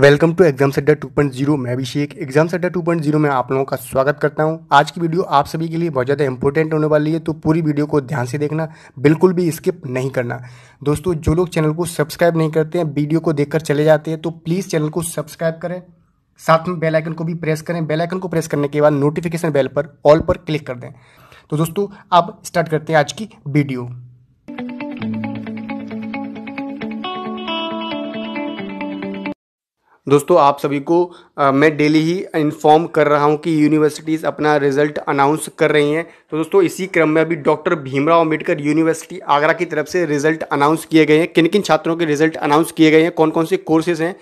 welcome to exam centre 2.0 मैं अभिषेक exam centre 2.0 में आप लोगों का स्वागत करता हूं आज की वीडियो आप सभी के लिए बहुत ज़्यादा इंपॉर्टेंट होने वाली है तो पूरी वीडियो को ध्यान से देखना बिल्कुल भी स्किप नहीं करना दोस्तों जो लोग चैनल को सब्सक्राइब नहीं करते हैं वीडियो को देखकर चले जाते हैं तो प्लीज़ चैनल को सब्सक्राइब करें साथ में बेलाइकन को भी प्रेस करें बेलाइकन को प्रेस करने के बाद नोटिफिकेशन बेल पर ऑल पर क्लिक कर दें तो दोस्तों आप स्टार्ट करते हैं आज की वीडियो दोस्तों आप सभी को आ, मैं डेली ही इन्फॉर्म कर रहा हूं कि यूनिवर्सिटीज़ अपना रिजल्ट अनाउंस कर रही हैं तो दोस्तों इसी क्रम में अभी डॉक्टर भीमराव अम्बेडकर यूनिवर्सिटी आगरा की तरफ से रिजल्ट अनाउंस किए गए हैं किन किन छात्रों के रिजल्ट अनाउंस किए गए हैं कौन कौन से कोर्सेज़ हैं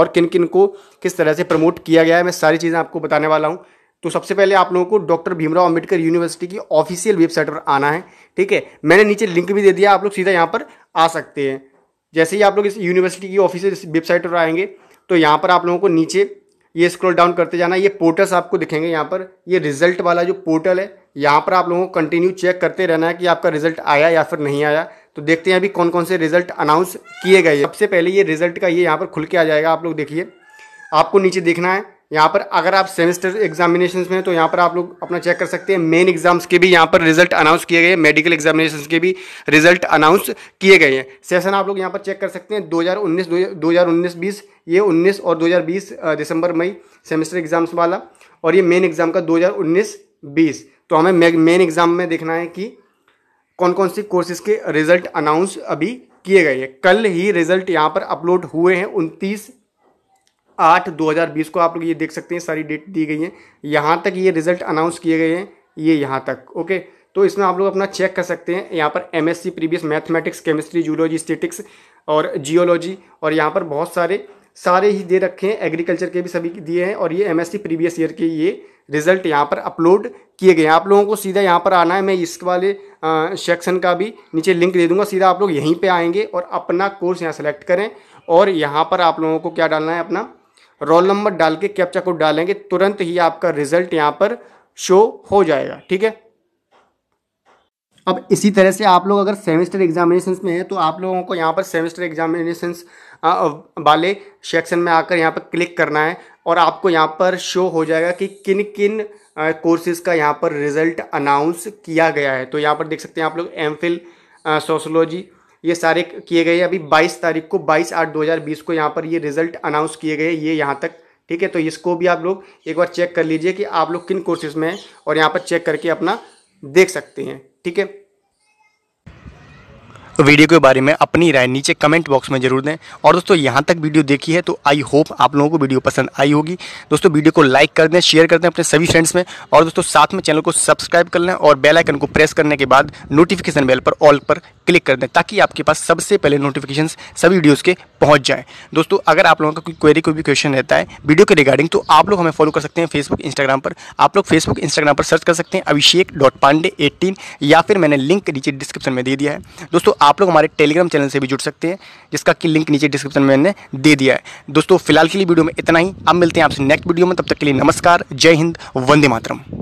और किन किन को किस तरह से प्रमोट किया गया है मैं सारी चीज़ें आपको बताने वाला हूँ तो सबसे पहले आप लोगों को डॉक्टर भीमराव अम्बेडकर यूनिवर्सिटी की ऑफिशियल वेबसाइट पर आना है ठीक है मैंने नीचे लिंक भी दे दिया आप लोग सीधा यहाँ पर आ सकते हैं जैसे ही आप लोग इस यूनिवर्सिटी की ऑफिशियल वेबसाइट पर आएंगे तो यहाँ पर आप लोगों को नीचे ये स्क्रॉल डाउन करते जाना ये पोर्टल्स आपको दिखेंगे यहाँ पर ये रिजल्ट वाला जो पोर्टल है यहाँ पर आप लोगों को कंटिन्यू चेक करते रहना है कि आपका रिजल्ट आया या फिर नहीं आया तो देखते हैं अभी कौन कौन से रिजल्ट अनाउंस किए गए सबसे पहले ये रिजल्ट का ये यहाँ पर खुल के आ जाएगा आप लोग देखिए आपको नीचे देखना है यहाँ पर अगर आप सेमेस्टर एग्जामिनेशन में तो यहाँ पर आप लोग अपना चेक कर सकते हैं मेन एग्जाम्स के भी यहाँ पर रिजल्ट अनाउंस किए गए मेडिकल एग्जामिनेशन के भी रिजल्ट अनाउंस किए गए हैं सेशन आप लोग यहाँ पर चेक कर सकते हैं 2019 2019 20 ये 19 और 2020 दिसंबर मई सेमेस्टर एग्जाम्स वाला और ये मेन एग्ज़ाम का दो हज़ार तो हमें मेन एग्ज़ाम में देखना है कि कौन कौन सी कोर्सेज के रिजल्ट अनाउंस अभी किए गए हैं कल ही रिजल्ट यहाँ पर अपलोड हुए हैं उनतीस आठ दो हज़ार बीस को आप लोग ये देख सकते हैं सारी डेट दी गई हैं यहाँ तक ये रिजल्ट अनाउंस किए गए हैं ये यहाँ तक ओके तो इसमें आप लोग अपना चेक कर सकते हैं यहाँ पर M S previous mathematics chemistry zoology statistics और जियोलॉजी और यहाँ पर बहुत सारे सारे ही दे रखे हैं एग्रीकल्चर के भी सभी दिए हैं और ये एम प्रीवियस ईयर के ये रिजल्ट यहाँ पर अपलोड किए गए हैं आप लोगों को सीधा यहाँ पर आना है मैं इस वाले सेक्शन का भी नीचे लिंक दे दूंगा सीधा आप लोग यहीं पे आएंगे और अपना कोर्स यहाँ सेलेक्ट करें और यहाँ पर आप लोगों को क्या डालना है अपना रोल नंबर डाल के कैप्चा कोड डालेंगे तुरंत ही आपका रिजल्ट यहाँ पर शो हो जाएगा ठीक है अब इसी तरह से आप लोग अगर सेमेस्टर एग्जामिनेशन में हैं तो आप लोगों को यहाँ पर सेमेस्टर एग्जामिनेशन वाले सेक्शन में आकर यहाँ पर क्लिक करना है और आपको यहाँ पर शो हो जाएगा कि किन किन कोर्सेज का यहाँ पर रिजल्ट अनाउंस किया गया है तो यहाँ पर देख सकते हैं आप लोग एम फिल सोशोलॉजी ये सारे किए गए अभी 22 तारीख को 22 आठ 2020 को यहाँ पर ये रिजल्ट अनाउंस किए गए ये यहाँ तक ठीक है तो इसको भी आप लोग एक बार चेक कर लीजिए कि आप लोग किन कोर्सेज में हैं और यहाँ पर चेक करके अपना देख सकते हैं ठीक है तो वीडियो के बारे में अपनी राय नीचे कमेंट बॉक्स में जरूर दें और दोस्तों यहाँ तक वीडियो देखी है तो आई होप आप लोगों को वीडियो पसंद आई होगी दोस्तों वीडियो को लाइक कर दें शेयर कर दें अपने सभी फ्रेंड्स में और दोस्तों साथ में चैनल को सब्सक्राइब कर लें और बेल आइकन को प्रेस करने के बाद नोटिफिकेशन बेल पर ऑल पर क्लिक कर दें ताकि आपके पास सबसे पहले नोटिफिकेशन सभी वीडियोज़ के पहुँच जाएँ दोस्तों अगर आप लोगों का कोई क्वेरी कोई भी क्वेश्चन रहता है वीडियो के रिगार्डिंग तो आप लोग हमें फॉलो कर सकते हैं फेसबुक इंस्टाग्राम पर आप लोग फेसबुक इंस्टाग्राम पर सर्च कर सकते हैं अभिषेक डॉट पांडे एट्टीन या फिर मैंने लिंक नीचे डिस्क्रिप्शन में दे दिया है दोस्तों आप लोग हमारे टेलीग्राम चैनल से भी जुड़ सकते हैं जिसका कि लिंक नीचे डिस्क्रिप्शन में मैंने दे दिया है दोस्तों फिलहाल के लिए वीडियो में इतना ही अब मिलते हैं आपसे नेक्स्ट वीडियो में तब तक के लिए नमस्कार जय हिंद वंदे मातरम